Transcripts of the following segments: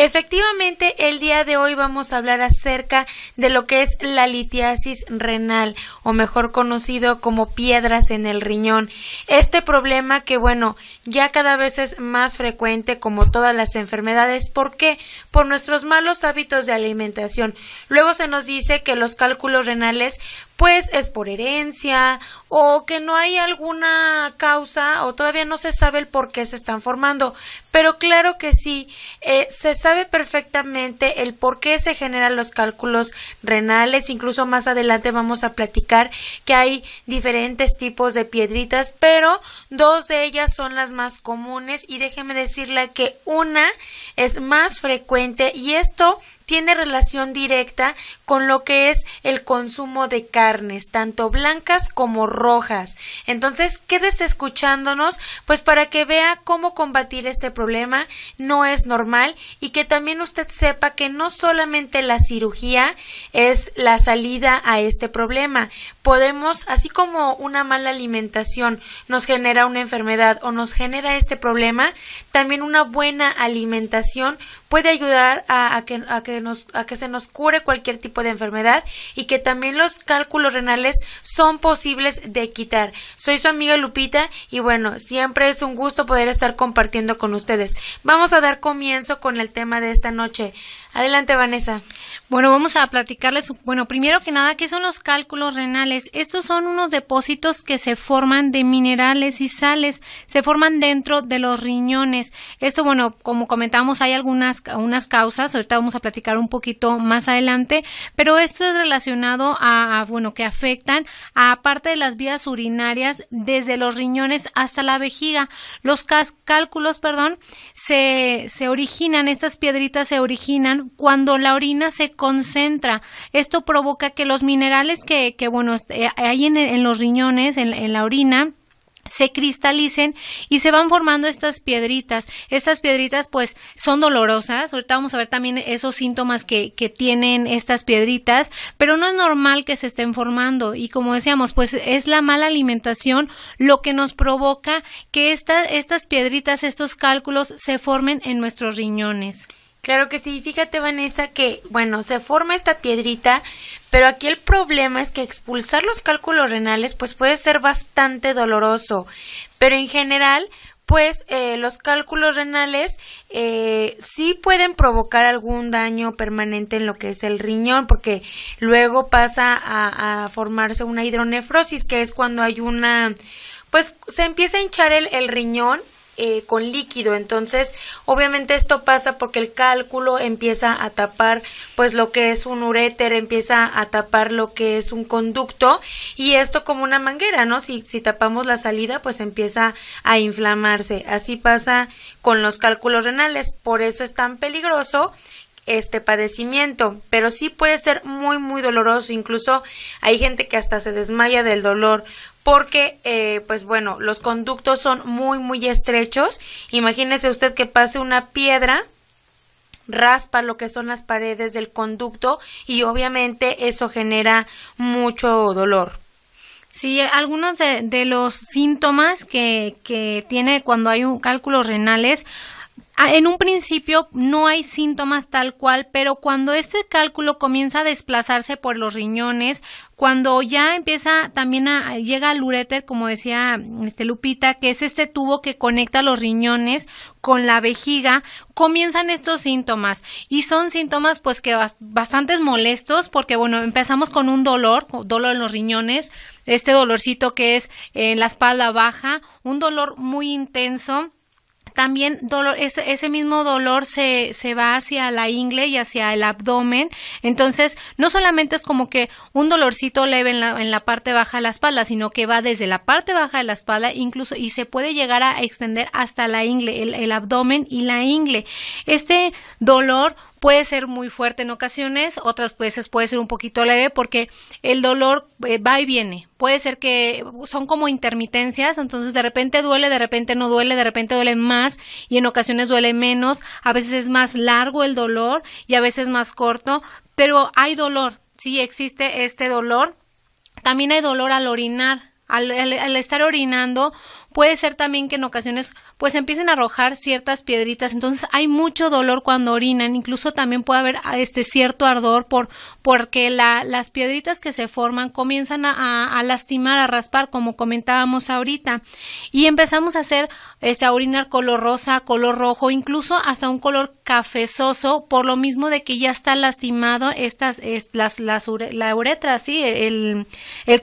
Efectivamente, el día de hoy vamos a hablar acerca de lo que es la litiasis renal, o mejor conocido como piedras en el riñón. Este problema que, bueno, ya cada vez es más frecuente como todas las enfermedades. ¿Por qué? Por nuestros malos hábitos de alimentación. Luego se nos dice que los cálculos renales pues es por herencia o que no hay alguna causa o todavía no se sabe el por qué se están formando. Pero claro que sí, eh, se sabe perfectamente el por qué se generan los cálculos renales, incluso más adelante vamos a platicar que hay diferentes tipos de piedritas, pero dos de ellas son las más comunes y déjeme decirle que una es más frecuente y esto tiene relación directa con lo que es el consumo de carnes, tanto blancas como rojas. Entonces, quédese escuchándonos, pues para que vea cómo combatir este problema no es normal y que también usted sepa que no solamente la cirugía es la salida a este problema. Podemos, así como una mala alimentación nos genera una enfermedad o nos genera este problema, también una buena alimentación puede ayudar a, que, que nos, a que se nos cure cualquier tipo de enfermedad y que también los cálculos renales son posibles de quitar. Soy su amiga Lupita y bueno, siempre es un gusto poder estar compartiendo con ustedes. Vamos a dar comienzo con el tema de esta noche. Adelante, Vanessa. Bueno, vamos a platicarles, bueno, primero que nada, ¿qué son los cálculos renales? Estos son unos depósitos que se forman de minerales y sales, se forman dentro de los riñones. Esto, bueno, como comentamos, hay algunas unas causas, ahorita vamos a platicar un poquito más adelante, pero esto es relacionado a, bueno, que afectan a parte de las vías urinarias desde los riñones hasta la vejiga. Los cálculos, perdón, se, se originan, estas piedritas se originan cuando la orina se concentra. Esto provoca que los minerales que, que bueno, eh, hay en, los riñones, en, la orina, se cristalicen y se van formando estas piedritas. Estas piedritas pues son dolorosas. Ahorita vamos a ver también esos síntomas que, tienen estas piedritas, pero no es normal que se estén formando. Y como decíamos, pues es la mala alimentación lo que nos provoca que estas piedritas, estos cálculos se formen en nuestros riñones. Claro que sí, fíjate Vanessa que, bueno, se forma esta piedrita, pero aquí el problema es que expulsar los cálculos renales pues puede ser bastante doloroso, pero en general pues eh, los cálculos renales eh, sí pueden provocar algún daño permanente en lo que es el riñón, porque luego pasa a, formarse una hidronefrosis, que es cuando hay una, pues se empieza a hinchar el, el riñón eh, con líquido. Entonces, obviamente esto pasa porque el cálculo empieza a tapar pues lo que es un uréter, empieza a tapar lo que es un conducto y esto como una manguera, ¿no? Si, si tapamos la salida, pues empieza a inflamarse. Así pasa con los cálculos renales. Por eso es tan peligroso este padecimiento, pero sí puede ser muy muy doloroso, incluso hay gente que hasta se desmaya del dolor porque, eh, pues bueno, los conductos son muy, muy estrechos. Imagínese usted que pase una piedra raspa lo que son las paredes del conducto y obviamente eso genera mucho dolor. Sí, algunos de, los síntomas que, que, tiene cuando hay un cálculo renales Ah, en un principio no hay síntomas tal cual, pero cuando este cálculo comienza a desplazarse por los riñones, cuando ya empieza también a llega al ureter, como decía este Lupita, que es este tubo que conecta los riñones con la vejiga, comienzan estos síntomas y son síntomas pues que bastantes molestos porque bueno, empezamos con un dolor, dolor en los riñones, este dolorcito que es en la espalda baja, un dolor muy intenso también dolor, ese, mismo dolor se, se va hacia la ingle y hacia el abdomen. Entonces, no solamente es como que un dolorcito leve en la, parte baja de la espalda, sino que va desde la parte baja de la espalda incluso y se puede llegar a extender hasta la ingle, el abdomen y la ingle. Este dolor puede ser muy fuerte en ocasiones, otras veces puede ser un poquito leve porque el dolor eh, va y viene. Puede ser que son como intermitencias, entonces de repente duele, de repente no duele, de repente duele más y en ocasiones duele menos, a veces es más largo el dolor y a veces más corto, pero hay dolor, sí existe este dolor. También hay dolor al orinar, al, estar orinando Puede ser también que en ocasiones pues empiecen a arrojar ciertas piedritas, entonces hay mucho dolor cuando orinan, incluso también puede haber ah, este cierto ardor por porque las piedritas que se forman comienzan a, lastimar, a raspar, como comentábamos ahorita, y empezamos a hacer este a orinar color rosa, color rojo, incluso hasta un color cafezoso, por lo mismo de que ya está lastimado estas la uretra, sí, el,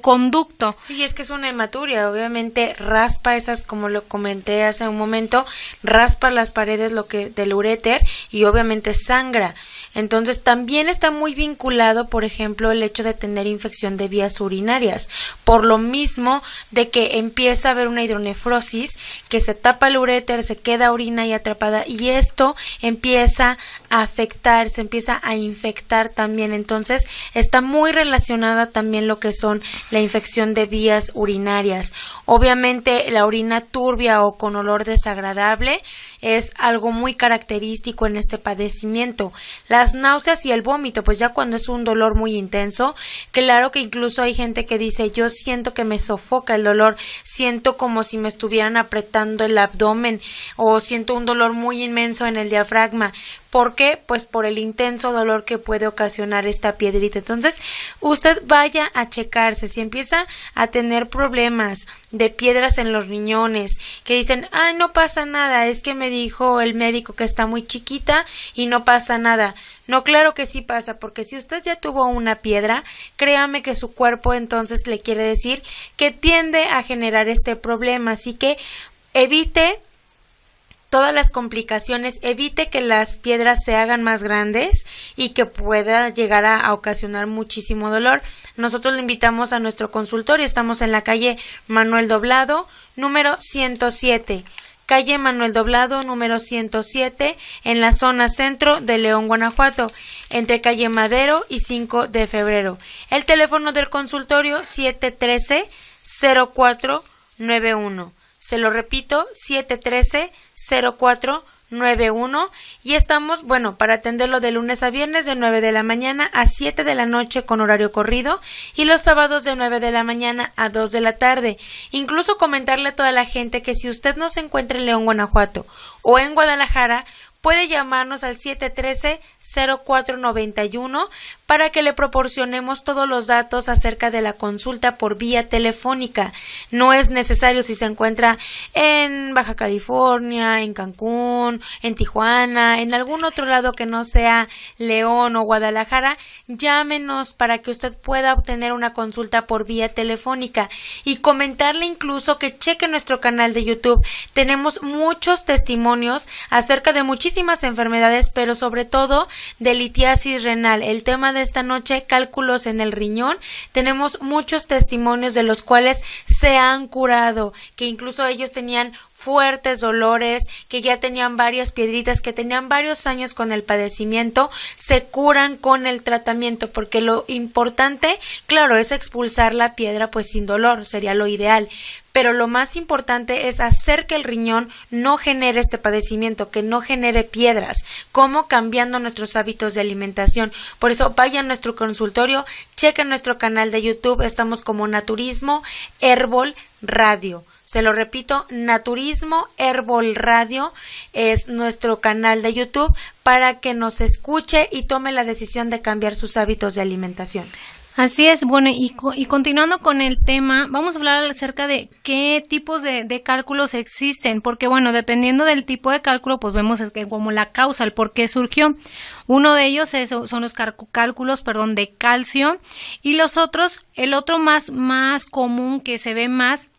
conducto. Sí, es que es una hematuria, obviamente raspa como lo comenté hace un momento, raspa las paredes lo que, del uréter y obviamente sangra. Entonces también está muy vinculado, por ejemplo, el hecho de tener infección de vías urinarias, por lo mismo de que empieza a haber una hidronefrosis, que se tapa el uréter, se queda orina y atrapada y esto empieza a afectar, se empieza a infectar también. Entonces está muy relacionada también lo que son la infección de vías urinarias. Obviamente la orina turbia o con olor desagradable es algo muy característico en este padecimiento. Las náuseas y el vómito, pues ya cuando es un dolor muy intenso, claro que incluso hay gente que dice yo siento que me sofoca el dolor, siento como si me estuvieran apretando el abdomen o siento un dolor muy inmenso en el diafragma. ¿Por qué? Pues por el intenso dolor que puede ocasionar esta piedrita. Entonces, usted vaya a checarse. Si empieza a tener problemas de piedras en los riñones, que dicen, ah no pasa nada, es que me dijo el médico que está muy chiquita y no pasa nada. No, claro que sí pasa, porque si usted ya tuvo una piedra, créame que su cuerpo entonces le quiere decir que tiende a generar este problema, así que evite todas las complicaciones, evite que las piedras se hagan más grandes y que pueda llegar a, ocasionar muchísimo dolor. Nosotros le invitamos a nuestro consultorio, estamos en la calle Manuel Doblado, número 107 calle Manuel Doblado, número 107, en la zona centro de León, Guanajuato, entre calle Madero y 5 de febrero. El teléfono del consultorio 713-0491. Se lo repito, 713-0491. 91 y estamos, bueno, para atenderlo de lunes a viernes de 9 de la mañana a 7 de la noche con horario corrido y los sábados de 9 de la mañana a 2 de la tarde. Incluso comentarle a toda la gente que si usted no se encuentra en León, Guanajuato o en Guadalajara, puede llamarnos al 713-0491 para que le proporcionemos todos los datos acerca de la consulta por vía telefónica. No es necesario si se encuentra en Baja California, en Cancún, en Tijuana, en algún otro lado que no sea León o Guadalajara, llámenos para que usted pueda obtener una consulta por vía telefónica y comentarle incluso que cheque nuestro canal de YouTube. Tenemos muchos testimonios acerca de muchísimas muchísimas enfermedades, pero sobre todo de litiasis renal. El tema de esta noche, cálculos en el riñón. Tenemos muchos testimonios de los cuales se han curado, que incluso ellos tenían fuertes dolores, que ya tenían varias piedritas, que tenían varios años con el padecimiento, se curan con el tratamiento, porque lo importante, claro, es expulsar la piedra pues sin dolor, sería lo ideal, pero lo más importante es hacer que el riñón no genere este padecimiento, que no genere piedras, como cambiando nuestros hábitos de alimentación. Por eso vayan a nuestro consultorio, chequen nuestro canal de YouTube, estamos como Naturismo Herbol Radio. Se lo repito, Naturismo Herbol Radio es nuestro canal de YouTube para que nos escuche y tome la decisión de cambiar sus hábitos de alimentación. Así es, bueno, y, y, continuando con el tema, vamos a hablar acerca de qué tipos de, cálculos existen, porque bueno, dependiendo del tipo de cálculo, pues vemos como la causa, el por qué surgió. Uno de ellos son los cálculos, perdón, de calcio y los otros, el otro más, más común que se ve más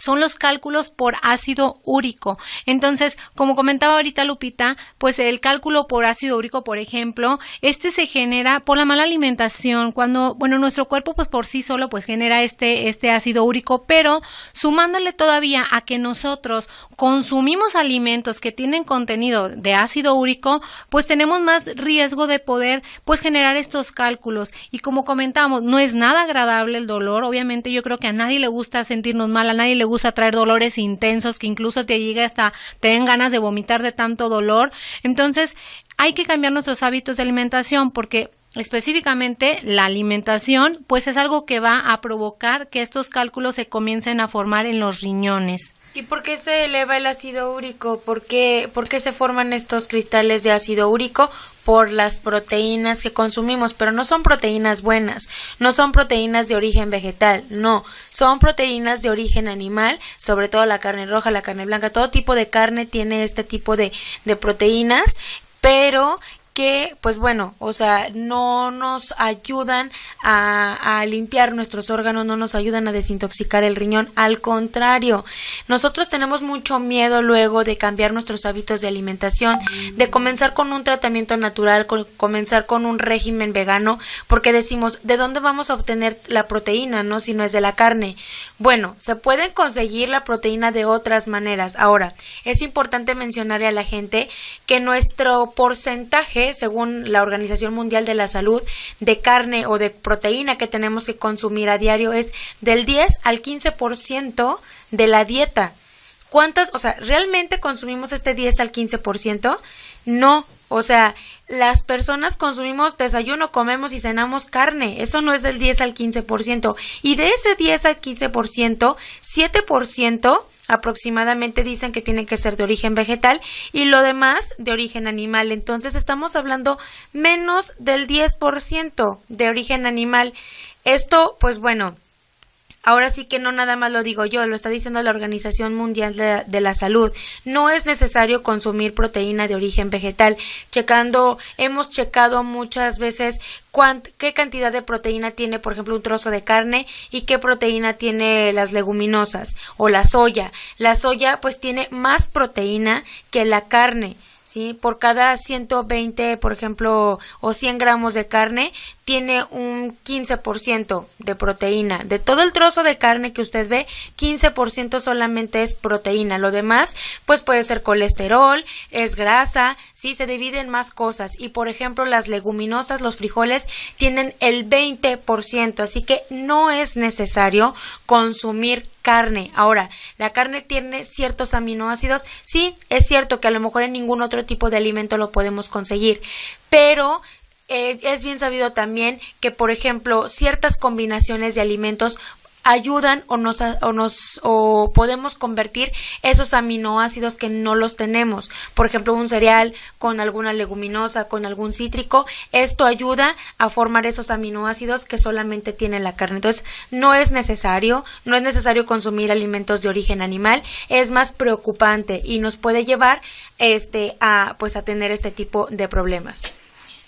son los cálculos por ácido úrico. Entonces, como comentaba ahorita Lupita, pues el cálculo por ácido úrico, por ejemplo, este se genera por la mala alimentación, cuando, bueno, nuestro cuerpo pues por sí solo pues genera este, este ácido úrico, pero sumándole todavía a que nosotros consumimos alimentos que tienen contenido de ácido úrico, pues tenemos más riesgo de poder pues generar estos cálculos. Y como comentamos, no es nada agradable el dolor, obviamente yo creo que a nadie le gusta sentirnos mal, a nadie le gusta traer dolores intensos que incluso te llega hasta, te den ganas de vomitar de tanto dolor. Entonces, hay que cambiar nuestros hábitos de alimentación porque específicamente la alimentación, pues es algo que va a provocar que estos cálculos se comiencen a formar en los riñones. ¿Y por qué se eleva el ácido úrico? ¿Por qué, ¿Por qué, se forman estos cristales de ácido úrico? Por las proteínas que consumimos, pero no son proteínas buenas, no son proteínas de origen vegetal, no, son proteínas de origen animal, sobre todo la carne roja, la carne blanca, todo tipo de carne tiene este tipo de, de proteínas pero que, pues bueno, o sea, no nos ayudan a, limpiar nuestros órganos, no nos ayudan a desintoxicar el riñón. Al contrario, nosotros tenemos mucho miedo luego de cambiar nuestros hábitos de alimentación, de comenzar con un tratamiento natural, con, comenzar con un régimen vegano, porque decimos, ¿de dónde vamos a obtener la proteína, no? Si no es de la carne. Bueno, se pueden conseguir la proteína de otras maneras. Ahora, es importante mencionarle a la gente que nuestro porcentaje según la Organización Mundial de la Salud, de carne o de proteína que tenemos que consumir a diario es del 10 al 15% de la dieta. ¿Cuántas, o sea, realmente consumimos este 10 al 15%? No, o sea, las personas consumimos desayuno, comemos y cenamos carne. Eso no es del 10 al 15%. Y de ese 10 al 15%, 7% aproximadamente dicen que tienen que ser de origen vegetal y lo demás de origen animal. Entonces estamos hablando menos del 10% de origen animal. Esto, pues bueno, ahora sí que no nada más lo digo yo, lo está diciendo la Organización Mundial de, la Salud, no es necesario consumir proteína de origen vegetal. Checando, hemos checado muchas veces qué cantidad de proteína tiene, por ejemplo, un trozo de carne y qué proteína tiene las leguminosas o la soya. La soya pues tiene más proteína que la carne. ¿Sí? Por cada 120, por ejemplo, o 100 gramos de carne, tiene un 15% de proteína. De todo el trozo de carne que usted ve, 15% solamente es proteína. Lo demás, pues puede ser colesterol, es grasa, sí, se dividen más cosas. Y por ejemplo, las leguminosas, los frijoles, tienen el 20%. Así que no es necesario consumir carne. Ahora, la carne tiene ciertos aminoácidos. Sí, es cierto que a lo mejor en ningún otro tipo de alimento lo podemos conseguir, pero eh, es bien sabido también que, por ejemplo, ciertas combinaciones de alimentos ayudan o nos, o nos o podemos convertir esos aminoácidos que no los tenemos. Por ejemplo, un cereal con alguna leguminosa, con algún cítrico, esto ayuda a formar esos aminoácidos que solamente tiene la carne. Entonces, no es necesario, no es necesario consumir alimentos de origen animal, es más preocupante y nos puede llevar este a pues a tener este tipo de problemas.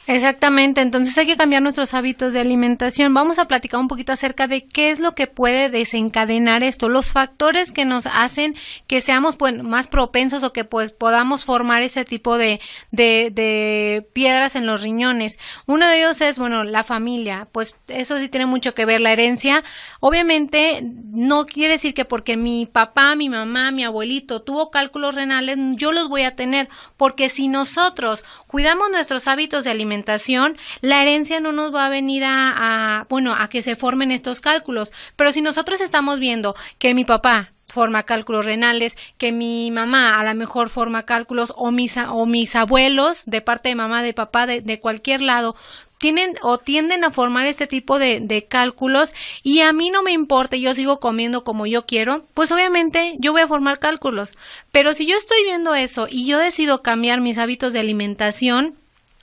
Exactamente, entonces hay que cambiar nuestros hábitos de alimentación. Vamos a platicar un poquito acerca de qué es lo que puede desencadenar esto, los factores que nos hacen que seamos pues, más propensos o que pues podamos formar ese tipo de, de piedras en los riñones. Uno de ellos es, bueno, la familia, pues eso sí tiene mucho que ver, la herencia. Obviamente no quiere decir que porque mi papá, mi mamá, mi abuelito tuvo cálculos renales, yo los voy a tener, porque si nosotros cuidamos nuestros hábitos de alimentación, alimentación, la herencia no nos va a venir a, bueno, a que se formen estos cálculos. Pero si nosotros estamos viendo que mi papá forma cálculos renales, que mi mamá a lo mejor forma cálculos o mis, o mis abuelos de parte de mamá, de papá, de, de cualquier lado, tienen o tienden a formar este tipo de, de, cálculos y a mí no me importa, yo sigo comiendo como yo quiero, pues obviamente yo voy a formar cálculos. Pero si yo estoy viendo eso y yo decido cambiar mis hábitos de alimentación,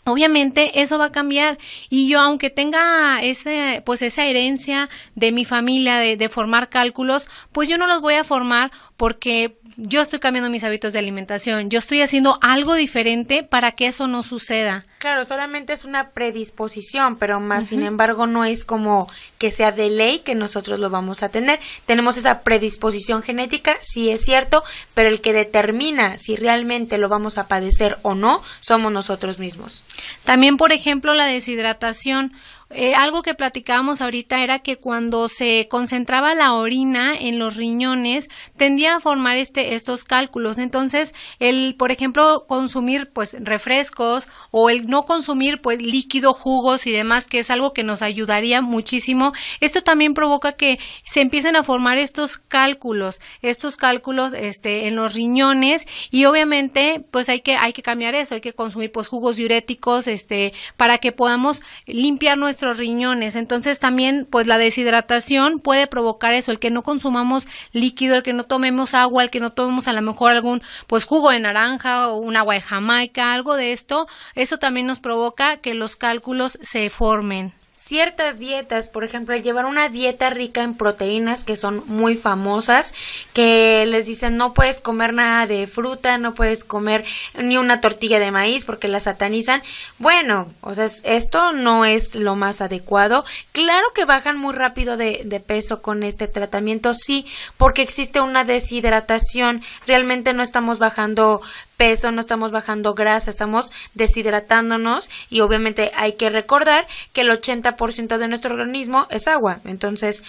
Obviamente eso va a cambiar y yo aunque tenga ese, pues esa herencia de mi familia de, de, formar cálculos, pues yo no los voy a formar porque yo estoy cambiando mis hábitos de alimentación, yo estoy haciendo algo diferente para que eso no suceda. Claro, solamente es una predisposición, pero más sin embargo no es como que sea de ley que nosotros lo vamos a tener. Tenemos esa predisposición genética, sí es cierto, pero el que determina si realmente lo vamos a padecer o no somos nosotros mismos. También, por ejemplo, la deshidratación eh, algo que platicábamos ahorita era que cuando se concentraba la orina en los riñones, tendía a formar este, estos cálculos. Entonces, el, por ejemplo, consumir pues refrescos o el no consumir pues líquido, jugos y demás, que es algo que nos ayudaría muchísimo. Esto también provoca que se empiecen a formar estos cálculos, estos cálculos este, en los riñones y obviamente pues hay que, hay que cambiar eso, hay que consumir pues jugos diuréticos este, para que podamos limpiar nuestro riñones. Entonces también pues la deshidratación puede provocar eso, el que no consumamos líquido, el que no tomemos agua, el que no tomemos a lo mejor algún pues jugo de naranja o un agua de Jamaica, algo de esto, eso también nos provoca que los cálculos se formen ciertas dietas, por ejemplo, llevar una dieta rica en proteínas que son muy famosas, que les dicen no puedes comer nada de fruta, no puedes comer ni una tortilla de maíz porque la satanizan. Bueno, o sea, esto no es lo más adecuado. Claro que bajan muy rápido de, de peso con este tratamiento, sí, porque existe una deshidratación, realmente no estamos bajando peso, no estamos bajando grasa, estamos deshidratándonos y obviamente hay que recordar que el 80% de nuestro organismo es agua. Entonces,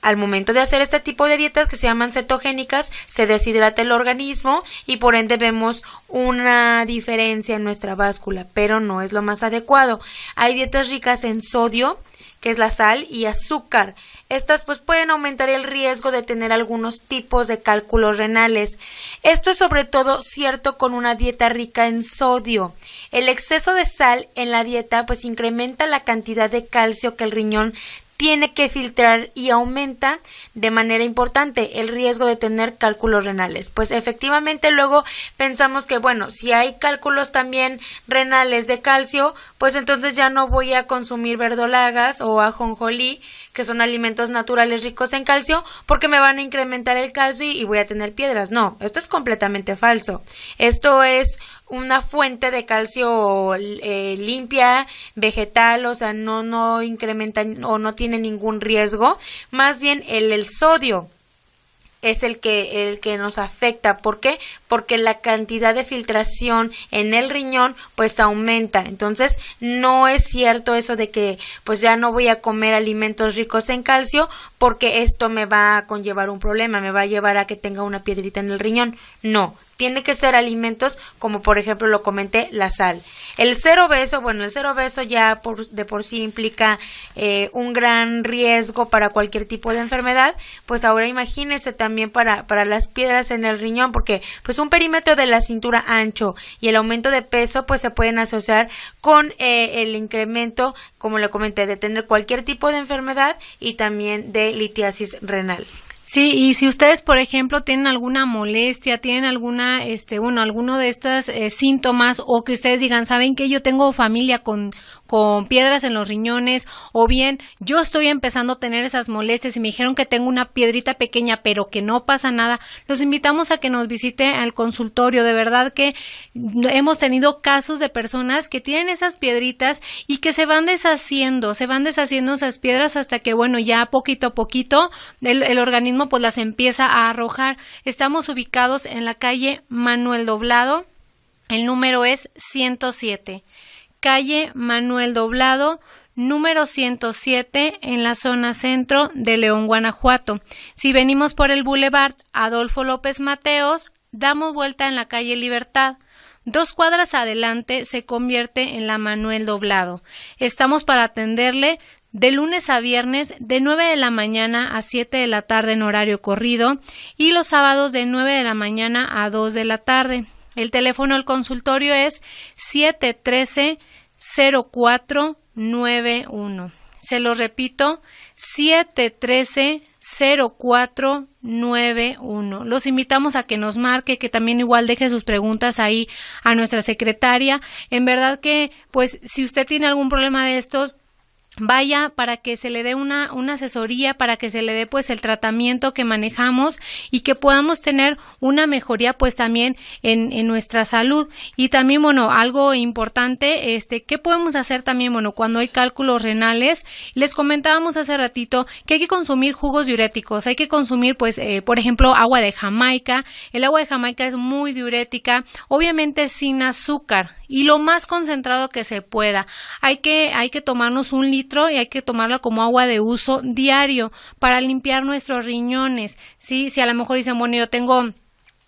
al momento de hacer este tipo de dietas que se llaman cetogénicas, se deshidrata el organismo y por ende vemos una diferencia en nuestra báscula, pero no es lo más adecuado. Hay dietas ricas en sodio, que es la sal, y azúcar, estas pues pueden aumentar el riesgo de tener algunos tipos de cálculos renales. Esto es sobre todo cierto con una dieta rica en sodio. El exceso de sal en la dieta pues incrementa la cantidad de calcio que el riñón tiene que filtrar y aumenta de manera importante el riesgo de tener cálculos renales. Pues efectivamente luego pensamos que bueno, si hay cálculos también renales de calcio, pues entonces ya no voy a consumir verdolagas o ajonjolí que son alimentos naturales ricos en calcio, porque me van a incrementar el calcio y, voy a tener piedras. No, esto es completamente falso. Esto es una fuente de calcio eh, limpia, vegetal, o sea, no, no incrementa o no tiene ningún riesgo. Más bien el, el sodio es el que, el que nos afecta. ¿Por qué? Porque la cantidad de filtración en el riñón pues aumenta. Entonces no es cierto eso de que pues ya no voy a comer alimentos ricos en calcio porque esto me va a conllevar un problema, me va a llevar a que tenga una piedrita en el riñón. No, tiene que ser alimentos como por ejemplo lo comenté la sal el cero beso, bueno el cero beso ya de por sí implica eh, un gran riesgo para cualquier tipo de enfermedad pues ahora imagínese también para para las piedras en el riñón porque pues un perímetro de la cintura ancho y el aumento de peso pues se pueden asociar con eh, el incremento como le comenté de tener cualquier tipo de enfermedad y también de litiasis renal Sí, y si ustedes, por ejemplo, tienen alguna molestia, tienen alguna, este, bueno, alguno de estos eh, síntomas o que ustedes digan, saben que yo tengo familia con, con piedras en los riñones o bien yo estoy empezando a tener esas molestias y me dijeron que tengo una piedrita pequeña pero que no pasa nada, los invitamos a que nos visite al consultorio. De verdad que hemos tenido casos de personas que tienen esas piedritas y que se van deshaciendo, se van deshaciendo esas piedras hasta que, bueno, ya poquito a poquito el, organismo pues las empieza a arrojar. Estamos ubicados en la calle Manuel Doblado. El número es 107 calle Manuel Doblado, número 107 en la zona centro de León, Guanajuato. Si venimos por el Boulevard Adolfo López Mateos, damos vuelta en la calle Libertad. Dos cuadras adelante se convierte en la Manuel Doblado. Estamos para atenderle de lunes a viernes de 9 de la mañana a 7 de la tarde en horario corrido y los sábados de 9 de la mañana a 2 de la tarde. El teléfono al consultorio es 713 0491. Se lo repito, 713 0491. Los invitamos a que nos marque, que también igual deje sus preguntas ahí a nuestra secretaria. En verdad que, pues, si usted tiene algún problema de estos, vaya para que se le dé una, asesoría, para que se le dé pues el tratamiento que manejamos y que podamos tener una mejoría pues también en, nuestra salud. Y también, bueno, algo importante, este, ¿qué podemos hacer también, bueno, cuando hay cálculos renales? Les comentábamos hace ratito que hay que consumir jugos diuréticos, hay que consumir pues, eh, por ejemplo, agua de Jamaica. El agua de Jamaica es muy diurética, obviamente sin azúcar y lo más concentrado que se pueda. Hay que, hay que tomarnos un litro y hay que tomarla como agua de uso diario para limpiar nuestros riñones. ¿sí? Si a lo mejor dicen, bueno, yo tengo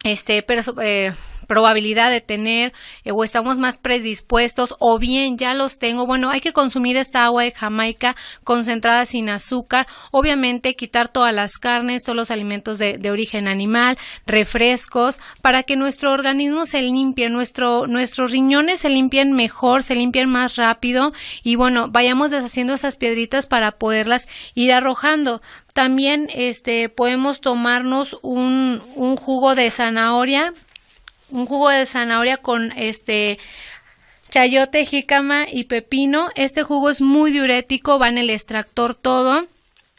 este, pero, eh, probabilidad de tener eh, o estamos más predispuestos o bien ya los tengo. Bueno, hay que consumir esta agua de Jamaica concentrada sin azúcar. Obviamente quitar todas las carnes, todos los alimentos de, de origen animal, refrescos, para que nuestro organismo se limpie, nuestros riñones se limpien mejor, se limpien más rápido y bueno, vayamos deshaciendo esas piedritas para poderlas ir arrojando también este podemos tomarnos un, un, jugo de zanahoria un jugo de zanahoria con este chayote, jicama y pepino. Este jugo es muy diurético, va en el extractor todo.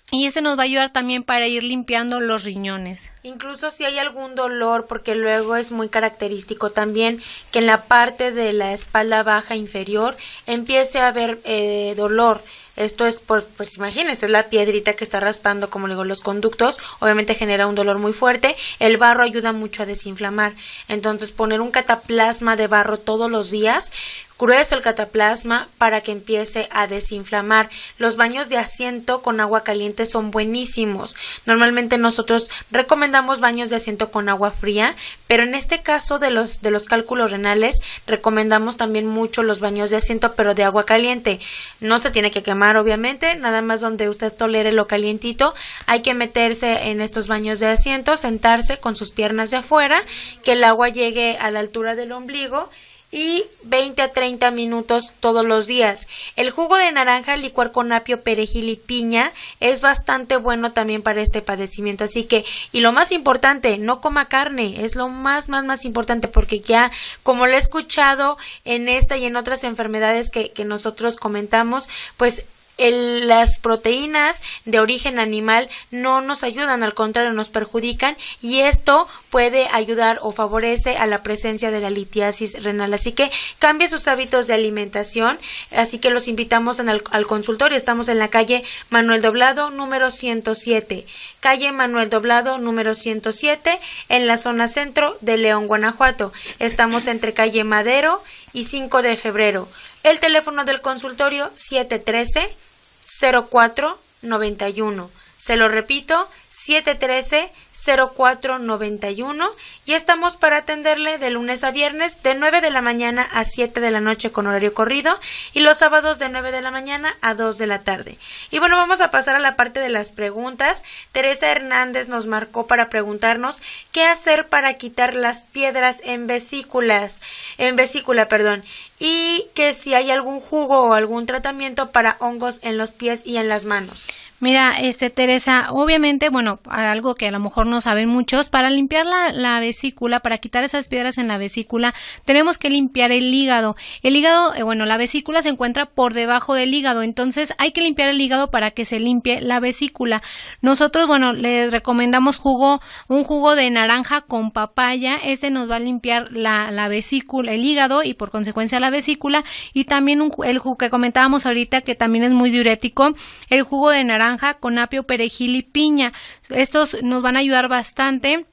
Y ese nos va a ayudar también para ir limpiando los riñones. Incluso si hay algún dolor, porque luego es muy característico también que en la parte de la espalda baja inferior empiece a haber eh, dolor. Esto es por, pues imagínense, es la piedrita que está raspando, como digo, los conductos. Obviamente genera un dolor muy fuerte. El barro ayuda mucho a desinflamar. Entonces, poner un cataplasma de barro todos los días grueso el cataplasma para que empiece a desinflamar. Los baños de asiento con agua caliente son buenísimos. Normalmente nosotros recomendamos baños de asiento con agua fría, pero en este caso de los, de los cálculos renales recomendamos también mucho los baños de asiento, pero de agua caliente. No se tiene que quemar, obviamente, nada más donde usted tolere lo calientito. Hay que meterse en estos baños de asiento, sentarse con sus piernas de afuera, que el agua llegue a la altura del ombligo y 20 a 30 minutos todos los días. El jugo de naranja, licuar con apio, perejil y piña es bastante bueno también para este padecimiento. Así que, y lo más importante, no coma carne, es lo más, más, más importante porque ya, como lo he escuchado en esta y en otras enfermedades que, que nosotros comentamos, pues las proteínas de origen animal no nos ayudan, al contrario, nos perjudican y esto puede ayudar o favorece a la presencia de la litiasis renal. Así que cambie sus hábitos de alimentación. Así que los invitamos al consultorio. Estamos en la calle Manuel Doblado número 107. Calle Manuel Doblado número 107 en la zona centro de León, Guanajuato. Estamos entre calle Madero y 5 de febrero. El teléfono del consultorio 713 0491 se lo repito, 713-0491 y estamos para atenderle de lunes a viernes de 9 de la mañana a 7 de la noche con horario corrido y los sábados de 9 de la mañana a 2 de la tarde. Y bueno, vamos a pasar a la parte de las preguntas. Teresa Hernández nos marcó para preguntarnos qué hacer para quitar las piedras en vesículas, en vesícula, perdón, y que si hay algún jugo o algún tratamiento para hongos en los pies y en las manos. Mira, este Teresa, obviamente, bueno, algo que a lo mejor no saben muchos, para limpiar la, vesícula, para quitar esas piedras en la vesícula, tenemos que limpiar el hígado. El hígado, eh, bueno, la vesícula se encuentra por debajo del hígado, entonces hay que limpiar el hígado para que se limpie la vesícula. Nosotros, bueno, les recomendamos jugo, un jugo de naranja con papaya, este nos va a limpiar la, vesícula, el hígado y por consecuencia la vesícula, y también el jugo que comentábamos ahorita que también es muy diurético, el jugo de naranja con apio, perejil y piña. Estos nos van a ayudar bastante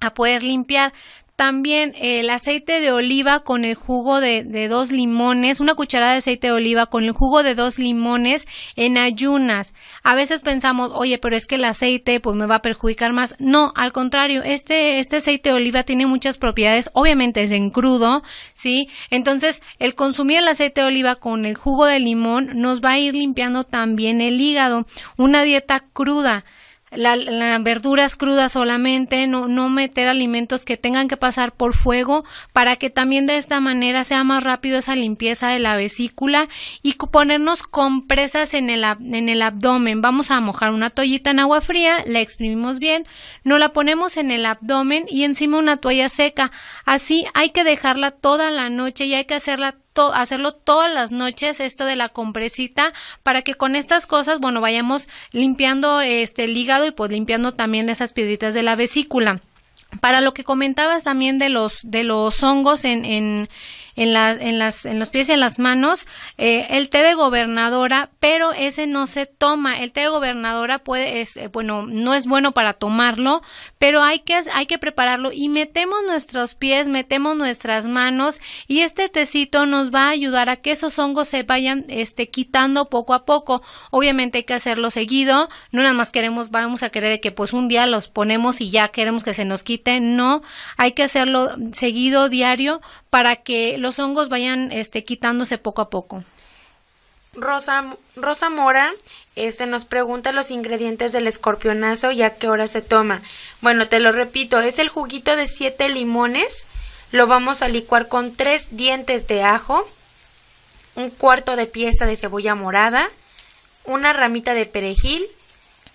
a poder limpiar. También el aceite de oliva con el jugo de, dos limones, una cucharada de aceite de oliva con el jugo de dos limones en ayunas. A veces pensamos, oye, pero es que el aceite pues me va a perjudicar más. No, al contrario, este, este aceite de oliva tiene muchas propiedades, obviamente es en crudo, ¿sí? Entonces, el consumir el aceite de oliva con el jugo de limón nos va a ir limpiando también el hígado. Una dieta cruda las verduras crudas solamente, no, no meter alimentos que tengan que pasar por fuego para que también de esta manera sea más rápido esa limpieza de la vesícula y ponernos compresas en el, en el abdomen. Vamos a mojar una toallita en agua fría, la exprimimos bien, no la ponemos en el abdomen y encima una toalla seca. Así hay que dejarla toda la noche y hay que hacerla hacerlo todas las noches, esto de la compresita, para que con estas cosas, bueno, vayamos limpiando este, el hígado y pues limpiando también esas piedritas de la vesícula. Para lo que comentabas también de los, de los hongos en en, en, las, en los pies y en las manos eh, el té de gobernadora, pero ese no se toma. El té de gobernadora puede, es, eh, bueno, no es bueno para tomarlo, pero hay que, hay que prepararlo y metemos nuestros pies, metemos nuestras manos y este tecito nos va a ayudar a que esos hongos se vayan este, quitando poco a poco. Obviamente hay que hacerlo seguido, no nada más queremos, vamos a querer que pues un día los ponemos y ya queremos que se nos quite, no, hay que hacerlo seguido, diario, para que los hongos vayan este, quitándose poco a poco. Rosa, Rosa Mora se este, nos pregunta los ingredientes del escorpionazo y a qué hora se toma. Bueno, te lo repito, es el juguito de siete limones. Lo vamos a licuar con tres dientes de ajo, un cuarto de pieza de cebolla morada, una ramita de perejil,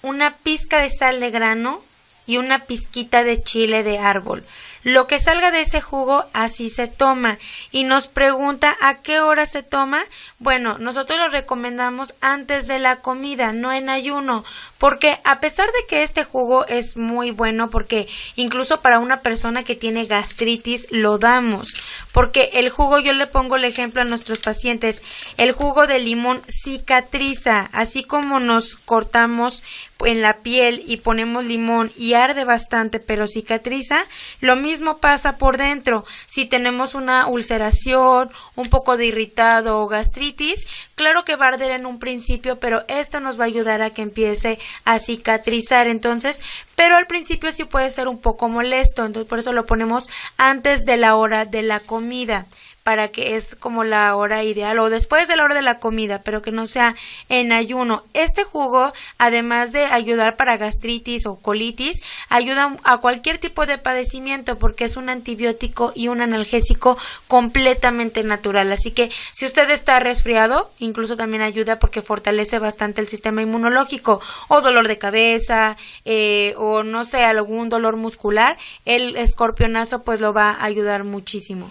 una pizca de sal de grano y una pizquita de chile de árbol. Lo que salga de ese jugo así se toma. Y nos pregunta a qué hora se toma. Bueno, nosotros lo recomendamos antes de la comida, no en ayuno, porque a pesar de que este jugo es muy bueno, porque incluso para una persona que tiene gastritis lo damos. Porque el jugo, yo le pongo el ejemplo a nuestros pacientes, el jugo de limón cicatriza, así como nos cortamos en la piel y ponemos limón y arde bastante pero cicatriza, lo mismo pasa por dentro. Si tenemos una ulceración, un poco de irritado o gastritis, claro que va a arder en un principio, pero esto nos va a ayudar a que empiece a cicatrizar. Entonces, pero al principio sí puede ser un poco molesto, entonces por eso lo ponemos antes de la hora de la comida para que es como la hora ideal o después de la hora de la comida, pero que no sea en ayuno. Este jugo, además de ayudar para gastritis o colitis, ayuda a cualquier tipo de padecimiento porque es un antibiótico y un analgésico completamente natural. Así que si usted está resfriado, incluso también ayuda porque fortalece bastante el sistema inmunológico o dolor de cabeza eh, o no sé, algún dolor muscular, el escorpionazo pues lo va a ayudar muchísimo.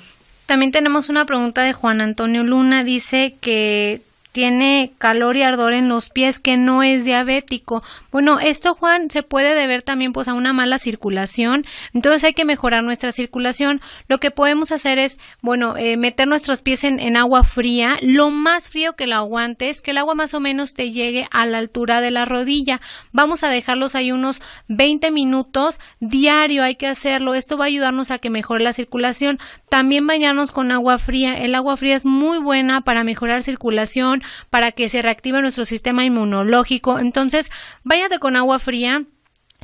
También tenemos una pregunta de Juan Antonio Luna. Dice que tiene calor y ardor en los pies, que no es diabético. Bueno, esto, Juan, se puede deber también pues a una mala circulación. Entonces hay que mejorar nuestra circulación. Lo que podemos hacer es, bueno, eh, meter nuestros pies en, agua fría, lo más frío que la aguantes, que el agua más o menos te llegue a la altura de la rodilla. Vamos a dejarlos ahí unos 20 minutos diario, hay que hacerlo. Esto va a ayudarnos a que mejore la circulación. También bañarnos con agua fría. El agua fría es muy buena para mejorar circulación para que se reactive nuestro sistema inmunológico. Entonces, váyate con agua fría.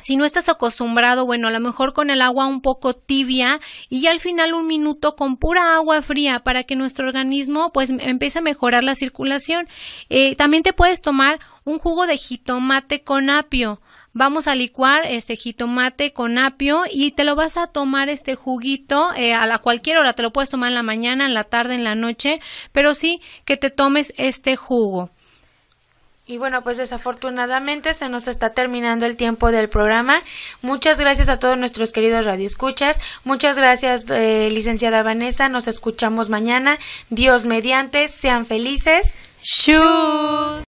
Si no estás acostumbrado, bueno, a lo mejor con el agua un poco tibia y al final un minuto con pura agua fría para que nuestro organismo pues empiece a mejorar la circulación. Eh, también te puedes tomar un jugo de jitomate con apio. Vamos a licuar este jitomate con apio y te lo vas a tomar este juguito eh, a la cualquier hora. Te lo puedes tomar en la mañana, en la tarde, en la noche, pero sí que te tomes este jugo. Y bueno, pues desafortunadamente se nos está terminando el tiempo del programa. Muchas gracias a todos nuestros queridos radioescuchas. Muchas gracias, eh, licenciada Vanessa. Nos escuchamos mañana. Dios mediante, sean felices.